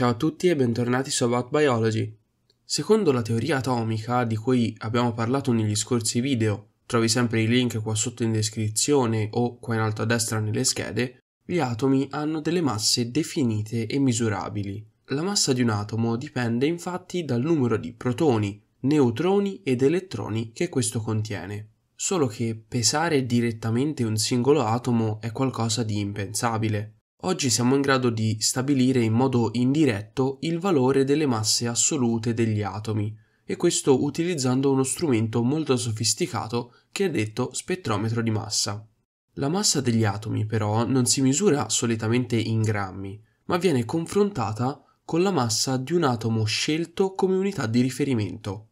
Ciao a tutti e bentornati su About Biology. Secondo la teoria atomica, di cui abbiamo parlato negli scorsi video, trovi sempre i link qua sotto in descrizione o qua in alto a destra nelle schede, gli atomi hanno delle masse definite e misurabili. La massa di un atomo dipende infatti dal numero di protoni, neutroni ed elettroni che questo contiene. Solo che pesare direttamente un singolo atomo è qualcosa di impensabile. Oggi siamo in grado di stabilire in modo indiretto il valore delle masse assolute degli atomi, e questo utilizzando uno strumento molto sofisticato che è detto spettrometro di massa. La massa degli atomi però non si misura solitamente in grammi, ma viene confrontata con la massa di un atomo scelto come unità di riferimento.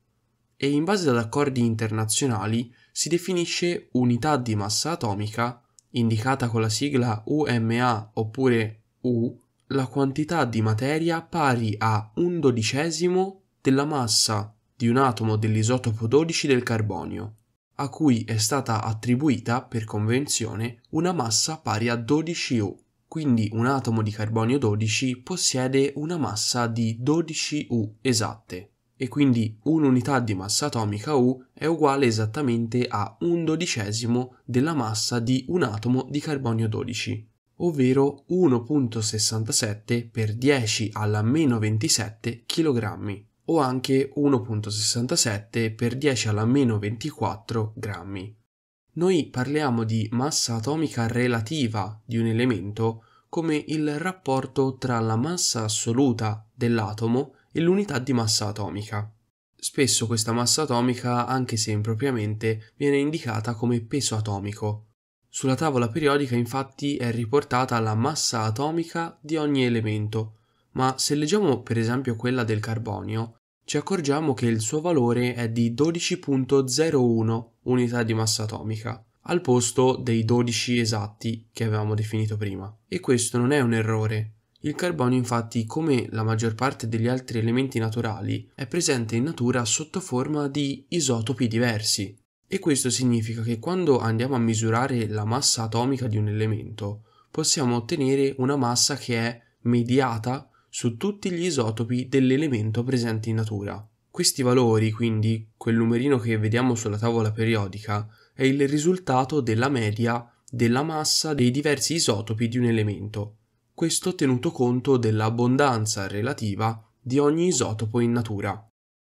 E in base ad accordi internazionali si definisce unità di massa atomica indicata con la sigla UMA oppure U, la quantità di materia pari a un dodicesimo della massa di un atomo dell'isotopo 12 del carbonio, a cui è stata attribuita per convenzione una massa pari a 12U. Quindi un atomo di carbonio 12 possiede una massa di 12U esatte e quindi un'unità di massa atomica U è uguale esattamente a un dodicesimo della massa di un atomo di carbonio 12, ovvero 1.67 per 10 alla meno 27 kg o anche 1.67 per 10 alla meno 24 grammi. Noi parliamo di massa atomica relativa di un elemento come il rapporto tra la massa assoluta dell'atomo e l'unità di massa atomica. Spesso questa massa atomica, anche se impropriamente, viene indicata come peso atomico. Sulla tavola periodica infatti è riportata la massa atomica di ogni elemento, ma se leggiamo per esempio quella del carbonio, ci accorgiamo che il suo valore è di 12.01 unità di massa atomica, al posto dei 12 esatti che avevamo definito prima. E questo non è un errore, il carbonio infatti, come la maggior parte degli altri elementi naturali, è presente in natura sotto forma di isotopi diversi. E questo significa che quando andiamo a misurare la massa atomica di un elemento, possiamo ottenere una massa che è mediata su tutti gli isotopi dell'elemento presente in natura. Questi valori, quindi quel numerino che vediamo sulla tavola periodica, è il risultato della media della massa dei diversi isotopi di un elemento questo tenuto conto dell'abbondanza relativa di ogni isotopo in natura.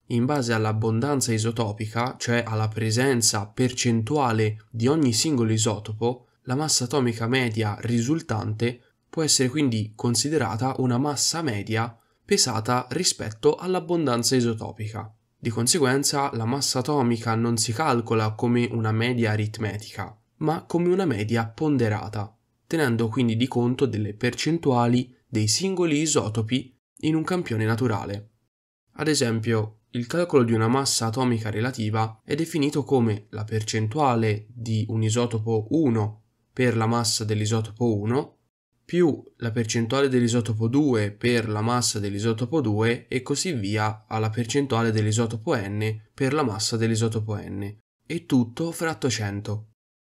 In base all'abbondanza isotopica, cioè alla presenza percentuale di ogni singolo isotopo, la massa atomica media risultante può essere quindi considerata una massa media pesata rispetto all'abbondanza isotopica. Di conseguenza la massa atomica non si calcola come una media aritmetica, ma come una media ponderata tenendo quindi di conto delle percentuali dei singoli isotopi in un campione naturale. Ad esempio, il calcolo di una massa atomica relativa è definito come la percentuale di un isotopo 1 per la massa dell'isotopo 1 più la percentuale dell'isotopo 2 per la massa dell'isotopo 2 e così via alla percentuale dell'isotopo n per la massa dell'isotopo n, e tutto fratto 100.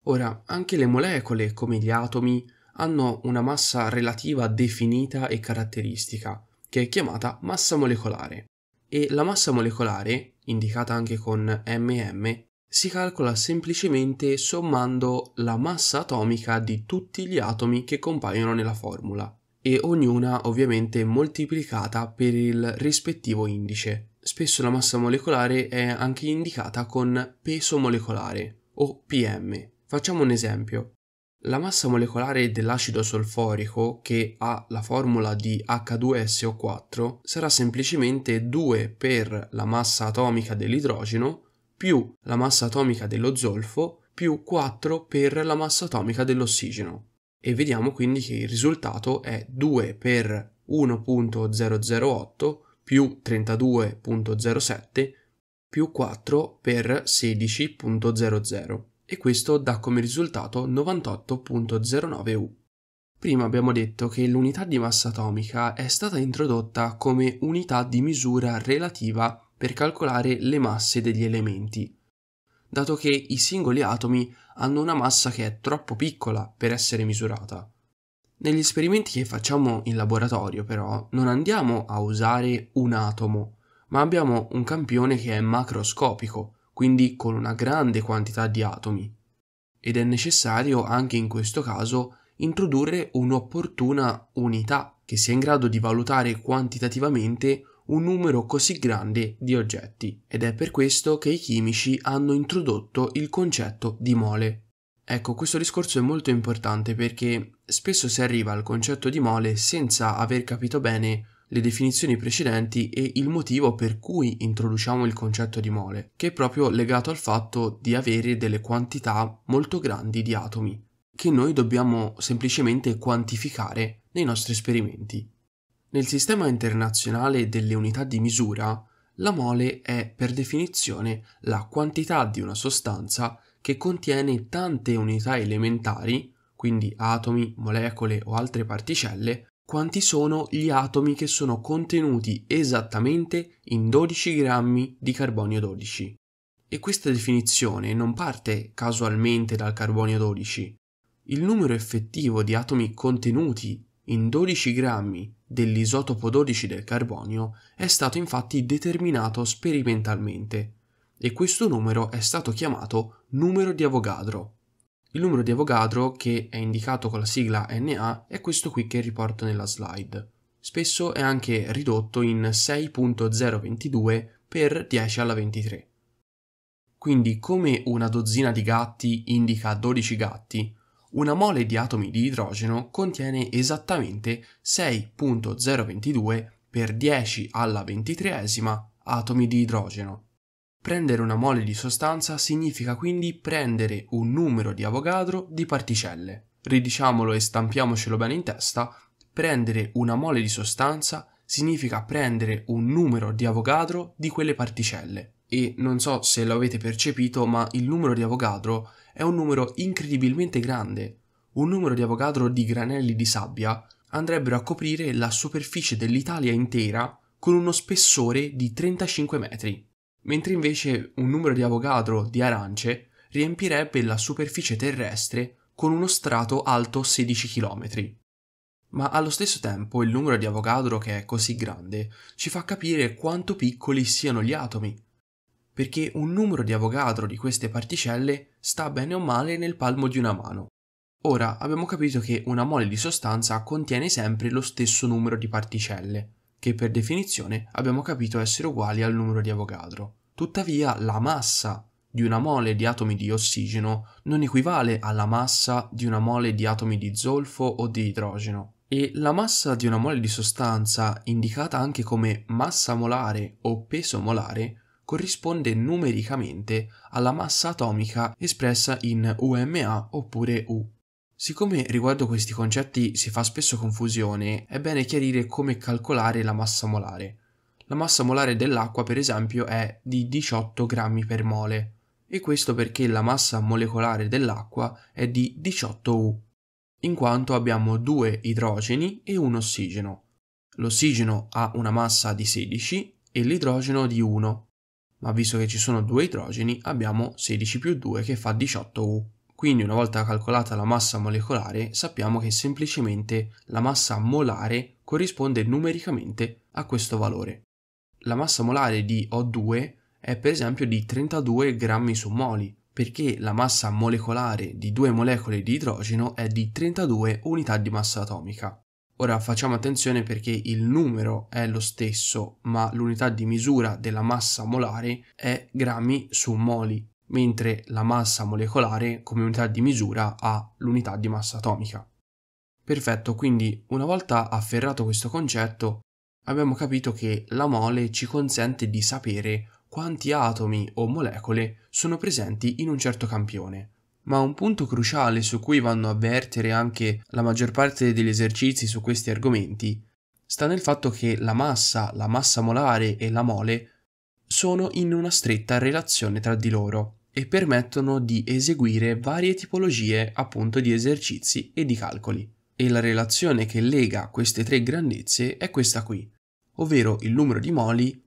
Ora, anche le molecole, come gli atomi, hanno una massa relativa definita e caratteristica, che è chiamata massa molecolare. E la massa molecolare, indicata anche con mm, si calcola semplicemente sommando la massa atomica di tutti gli atomi che compaiono nella formula, e ognuna ovviamente moltiplicata per il rispettivo indice. Spesso la massa molecolare è anche indicata con peso molecolare o PM, Facciamo un esempio. La massa molecolare dell'acido solforico, che ha la formula di H2SO4, sarà semplicemente 2 per la massa atomica dell'idrogeno più la massa atomica dello zolfo più 4 per la massa atomica dell'ossigeno. E vediamo quindi che il risultato è 2 per 1.008 più 32.07 più 4 per 16.00 e questo dà come risultato 98.09U. Prima abbiamo detto che l'unità di massa atomica è stata introdotta come unità di misura relativa per calcolare le masse degli elementi, dato che i singoli atomi hanno una massa che è troppo piccola per essere misurata. Negli esperimenti che facciamo in laboratorio, però, non andiamo a usare un atomo, ma abbiamo un campione che è macroscopico, quindi con una grande quantità di atomi. Ed è necessario anche in questo caso introdurre un'opportuna unità che sia in grado di valutare quantitativamente un numero così grande di oggetti ed è per questo che i chimici hanno introdotto il concetto di mole. Ecco, questo discorso è molto importante perché spesso si arriva al concetto di mole senza aver capito bene le definizioni precedenti e il motivo per cui introduciamo il concetto di mole, che è proprio legato al fatto di avere delle quantità molto grandi di atomi, che noi dobbiamo semplicemente quantificare nei nostri esperimenti. Nel sistema internazionale delle unità di misura, la mole è per definizione la quantità di una sostanza che contiene tante unità elementari, quindi atomi, molecole o altre particelle, quanti sono gli atomi che sono contenuti esattamente in 12 grammi di carbonio 12. E questa definizione non parte casualmente dal carbonio 12. Il numero effettivo di atomi contenuti in 12 grammi dell'isotopo 12 del carbonio è stato infatti determinato sperimentalmente e questo numero è stato chiamato numero di Avogadro il numero di Avogadro, che è indicato con la sigla Na, è questo qui che riporto nella slide. Spesso è anche ridotto in 6.022 per 10 alla 23. Quindi come una dozzina di gatti indica 12 gatti, una mole di atomi di idrogeno contiene esattamente 6.022 per 10 alla 23 atomi di idrogeno. Prendere una mole di sostanza significa quindi prendere un numero di Avogadro di particelle. Ridiciamolo e stampiamocelo bene in testa, prendere una mole di sostanza significa prendere un numero di Avogadro di quelle particelle. E non so se lo avete percepito, ma il numero di Avogadro è un numero incredibilmente grande. Un numero di Avogadro di granelli di sabbia andrebbero a coprire la superficie dell'Italia intera con uno spessore di 35 metri mentre invece un numero di avogadro di arance riempirebbe la superficie terrestre con uno strato alto 16 km. Ma allo stesso tempo il numero di Avogadro che è così grande ci fa capire quanto piccoli siano gli atomi, perché un numero di Avogadro di queste particelle sta bene o male nel palmo di una mano. Ora abbiamo capito che una mole di sostanza contiene sempre lo stesso numero di particelle, che per definizione abbiamo capito essere uguali al numero di Avogadro. Tuttavia la massa di una mole di atomi di ossigeno non equivale alla massa di una mole di atomi di zolfo o di idrogeno e la massa di una mole di sostanza, indicata anche come massa molare o peso molare, corrisponde numericamente alla massa atomica espressa in UMA oppure U. Siccome riguardo questi concetti si fa spesso confusione, è bene chiarire come calcolare la massa molare. La massa molare dell'acqua, per esempio, è di 18 grammi per mole, e questo perché la massa molecolare dell'acqua è di 18 U, in quanto abbiamo due idrogeni e un ossigeno. L'ossigeno ha una massa di 16 e l'idrogeno di 1, ma visto che ci sono due idrogeni abbiamo 16 più 2 che fa 18 U. Quindi una volta calcolata la massa molecolare sappiamo che semplicemente la massa molare corrisponde numericamente a questo valore. La massa molare di O2 è per esempio di 32 grammi su moli, perché la massa molecolare di due molecole di idrogeno è di 32 unità di massa atomica. Ora facciamo attenzione perché il numero è lo stesso, ma l'unità di misura della massa molare è grammi su moli, mentre la massa molecolare come unità di misura ha l'unità di massa atomica. Perfetto, quindi una volta afferrato questo concetto, abbiamo capito che la mole ci consente di sapere quanti atomi o molecole sono presenti in un certo campione. Ma un punto cruciale su cui vanno a avvertere anche la maggior parte degli esercizi su questi argomenti sta nel fatto che la massa, la massa molare e la mole sono in una stretta relazione tra di loro e permettono di eseguire varie tipologie appunto di esercizi e di calcoli. E la relazione che lega queste tre grandezze è questa qui, ovvero il numero di moli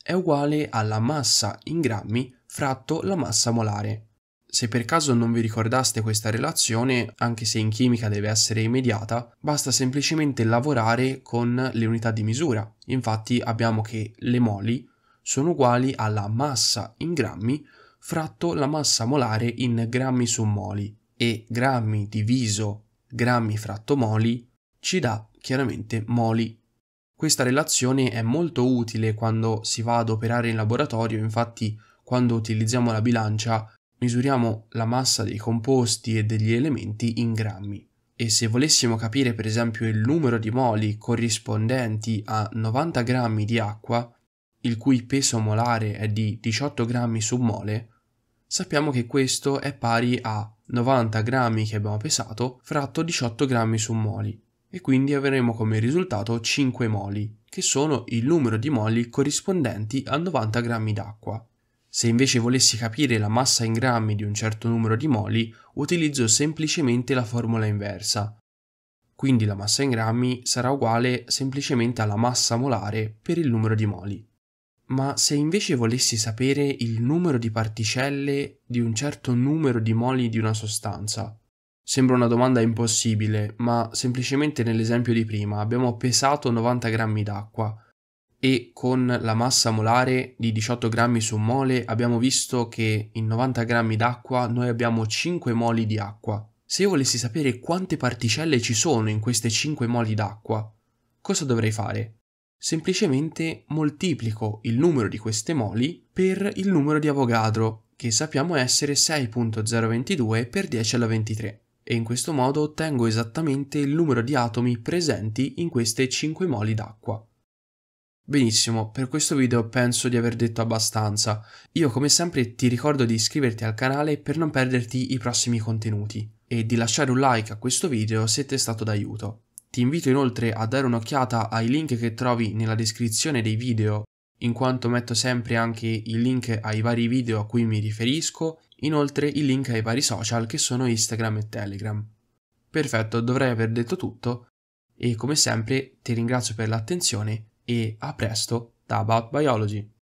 è uguale alla massa in grammi fratto la massa molare. Se per caso non vi ricordaste questa relazione, anche se in chimica deve essere immediata, basta semplicemente lavorare con le unità di misura. Infatti abbiamo che le moli sono uguali alla massa in grammi fratto la massa molare in grammi su moli e grammi diviso grammi fratto moli ci dà chiaramente moli. Questa relazione è molto utile quando si va ad operare in laboratorio, infatti quando utilizziamo la bilancia misuriamo la massa dei composti e degli elementi in grammi. E se volessimo capire per esempio il numero di moli corrispondenti a 90 grammi di acqua, il cui peso molare è di 18 grammi su mole, sappiamo che questo è pari a 90 grammi che abbiamo pesato fratto 18 grammi su moli e quindi avremo come risultato 5 moli, che sono il numero di moli corrispondenti a 90 grammi d'acqua. Se invece volessi capire la massa in grammi di un certo numero di moli, utilizzo semplicemente la formula inversa. Quindi la massa in grammi sarà uguale semplicemente alla massa molare per il numero di moli. Ma se invece volessi sapere il numero di particelle di un certo numero di moli di una sostanza, Sembra una domanda impossibile, ma semplicemente nell'esempio di prima abbiamo pesato 90 grammi d'acqua e con la massa molare di 18 grammi su mole abbiamo visto che in 90 grammi d'acqua noi abbiamo 5 moli di acqua. Se io volessi sapere quante particelle ci sono in queste 5 moli d'acqua, cosa dovrei fare? semplicemente moltiplico il numero di queste moli per il numero di Avogadro, che sappiamo essere 6.022 per 10 alla 23 e in questo modo ottengo esattamente il numero di atomi presenti in queste 5 moli d'acqua. Benissimo, per questo video penso di aver detto abbastanza. Io come sempre ti ricordo di iscriverti al canale per non perderti i prossimi contenuti e di lasciare un like a questo video se ti è stato d'aiuto. Ti invito inoltre a dare un'occhiata ai link che trovi nella descrizione dei video, in quanto metto sempre anche i link ai vari video a cui mi riferisco, inoltre i link ai vari social che sono Instagram e Telegram. Perfetto, dovrei aver detto tutto e come sempre ti ringrazio per l'attenzione e a presto da About Biology.